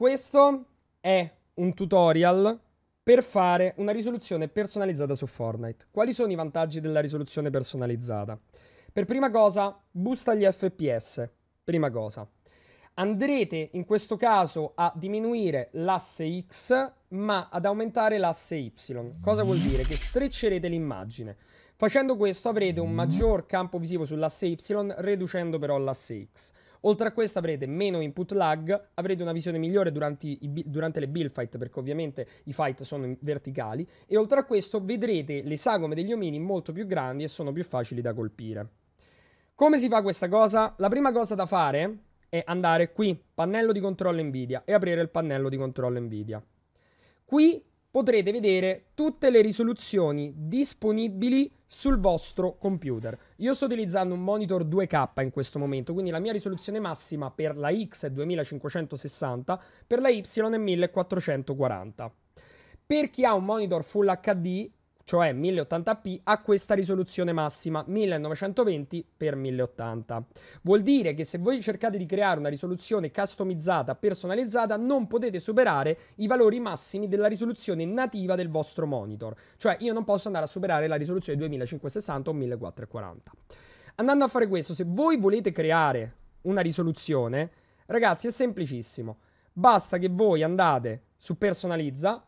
Questo è un tutorial per fare una risoluzione personalizzata su Fortnite. Quali sono i vantaggi della risoluzione personalizzata? Per prima cosa, busta gli FPS. Prima cosa. Andrete in questo caso a diminuire l'asse X ma ad aumentare l'asse Y. Cosa vuol dire? Che streccerete l'immagine. Facendo questo avrete un maggior campo visivo sull'asse Y, riducendo però l'asse X. Oltre a questo avrete meno input lag, avrete una visione migliore durante, i, durante le build fight perché ovviamente i fight sono verticali e oltre a questo vedrete le sagome degli omini molto più grandi e sono più facili da colpire. Come si fa questa cosa? La prima cosa da fare è andare qui, pannello di controllo Nvidia e aprire il pannello di controllo Nvidia. Qui potrete vedere tutte le risoluzioni disponibili sul vostro computer. Io sto utilizzando un monitor 2K in questo momento, quindi la mia risoluzione massima per la X è 2560, per la Y è 1440. Per chi ha un monitor Full HD cioè 1080p, a questa risoluzione massima 1920x1080. Vuol dire che se voi cercate di creare una risoluzione customizzata, personalizzata, non potete superare i valori massimi della risoluzione nativa del vostro monitor, cioè io non posso andare a superare la risoluzione 2560 o 1440. Andando a fare questo, se voi volete creare una risoluzione, ragazzi è semplicissimo, basta che voi andate su personalizza,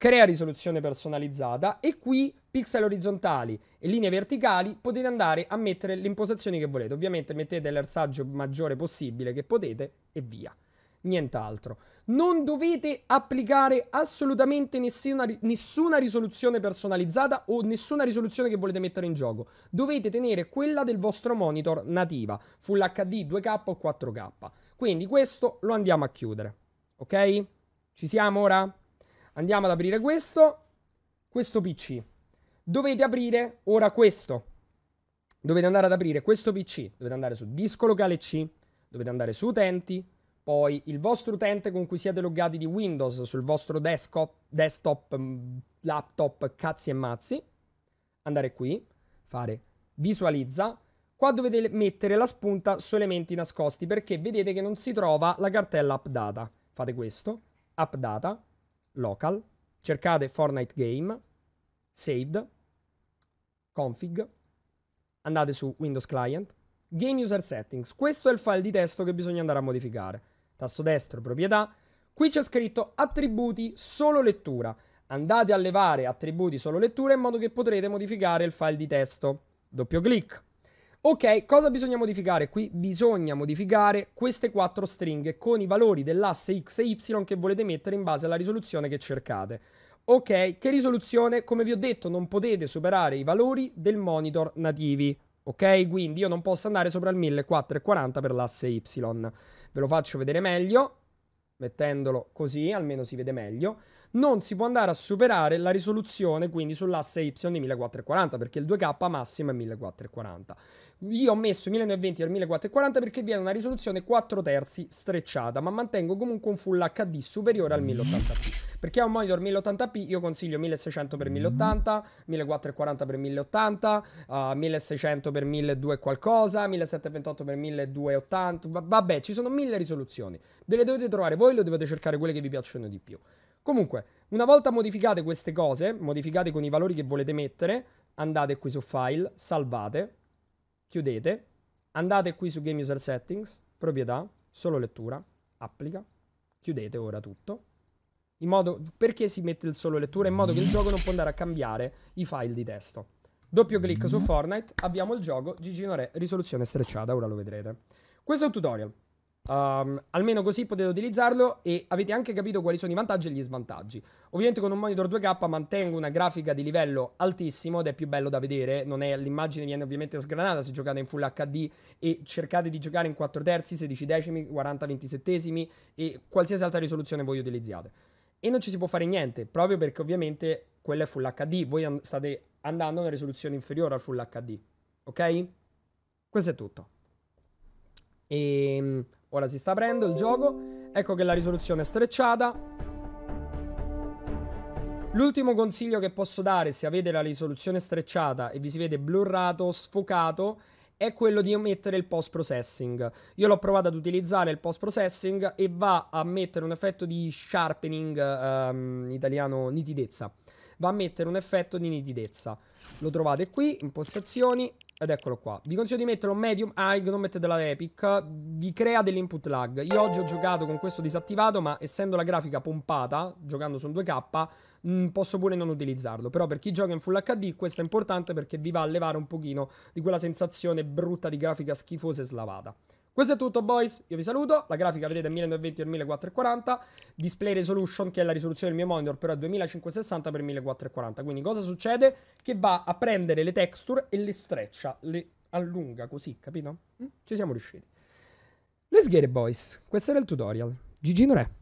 crea risoluzione personalizzata e qui pixel orizzontali e linee verticali potete andare a mettere le impostazioni che volete. Ovviamente mettete l'ersaggio maggiore possibile che potete e via. Nient'altro. Non dovete applicare assolutamente nessuna, nessuna risoluzione personalizzata o nessuna risoluzione che volete mettere in gioco. Dovete tenere quella del vostro monitor nativa, Full HD, 2K o 4K. Quindi questo lo andiamo a chiudere. Ok? Ci siamo ora? Andiamo ad aprire questo. Questo PC. Dovete aprire ora questo. Dovete andare ad aprire questo PC. Dovete andare su disco locale C. Dovete andare su utenti. Poi il vostro utente con cui siete loggati di Windows sul vostro desktop, desktop mm, laptop, cazzi e mazzi. Andare qui. Fare visualizza. Qua dovete mettere la spunta su elementi nascosti perché vedete che non si trova la cartella updata. Fate questo, updata, local, cercate Fortnite game, saved, config, andate su Windows Client, Game User Settings. Questo è il file di testo che bisogna andare a modificare. Tasto destro, proprietà. Qui c'è scritto attributi solo lettura. Andate a levare attributi solo lettura in modo che potrete modificare il file di testo. Doppio clic. Ok, cosa bisogna modificare? Qui bisogna modificare queste quattro stringhe con i valori dell'asse x e y che volete mettere in base alla risoluzione che cercate. Ok, che risoluzione? Come vi ho detto non potete superare i valori del monitor nativi. Ok, quindi io non posso andare sopra il 1440 per l'asse y. Ve lo faccio vedere meglio, mettendolo così, almeno si vede meglio non si può andare a superare la risoluzione quindi sull'asse Y di 1440 perché il 2K massimo è 1440. Io ho messo 1920 al 1440 perché viene una risoluzione 4 terzi strecciata, ma mantengo comunque un Full HD superiore al 1080p. Perché ho un monitor 1080p, io consiglio 1600x1080, 1440x1080, uh, 1600x1200 qualcosa, 1728x1280, vabbè, ci sono mille risoluzioni. Delle dovete trovare voi, le dovete cercare quelle che vi piacciono di più. Comunque, una volta modificate queste cose, modificate con i valori che volete mettere, andate qui su File, salvate, chiudete, andate qui su Game User Settings, proprietà, solo lettura, applica, chiudete ora tutto. In modo, perché si mette il solo lettura? In modo che il gioco non può andare a cambiare i file di testo. Doppio clic su Fortnite, abbiamo il gioco, Gigino Re, risoluzione strecciata, ora lo vedrete. Questo è un tutorial. Um, almeno così potete utilizzarlo e avete anche capito quali sono i vantaggi e gli svantaggi. Ovviamente con un monitor 2K mantengo una grafica di livello altissimo ed è più bello da vedere, è, l'immagine viene ovviamente sgranata se giocate in Full HD e cercate di giocare in 4 terzi, 16 decimi, 40 27 e qualsiasi altra risoluzione voi utilizziate. E non ci si può fare niente, proprio perché ovviamente quello è Full HD, voi an- state andando a una risoluzione inferiore al Full HD, ok? Questo è tutto. E ehm, ora si sta aprendo il gioco. Ecco che la risoluzione è strecciata. L'ultimo consiglio che posso dare se avete la risoluzione strecciata e vi si vede blurrato, sfocato, è quello di mettere il post processing. Io l'ho provato ad utilizzare il post processing e va a mettere un effetto di sharpening, um, italiano nitidezza va a mettere un effetto di nitidezza. Lo trovate qui, impostazioni, ed eccolo qua. Vi consiglio di metterlo medium high, non mettete la epic, vi crea dell'input lag. Io oggi ho giocato con questo disattivato, ma essendo la grafica pompata, giocando su un 2K, mm, posso pure non utilizzarlo. Però per chi gioca in Full HD questo è importante perché vi va a levare un pochino di quella sensazione brutta di grafica schifosa e slavata. Questo è tutto boys, io vi saluto, la grafica vedete è 1920x1440, display resolution che è la risoluzione del mio monitor però è 2560x1440, quindi cosa succede? Che va a prendere le texture e le streccia, le allunga così, capito? Mm. Ci siamo riusciti. Let's get it boys, questo era il tutorial, Gigino Re.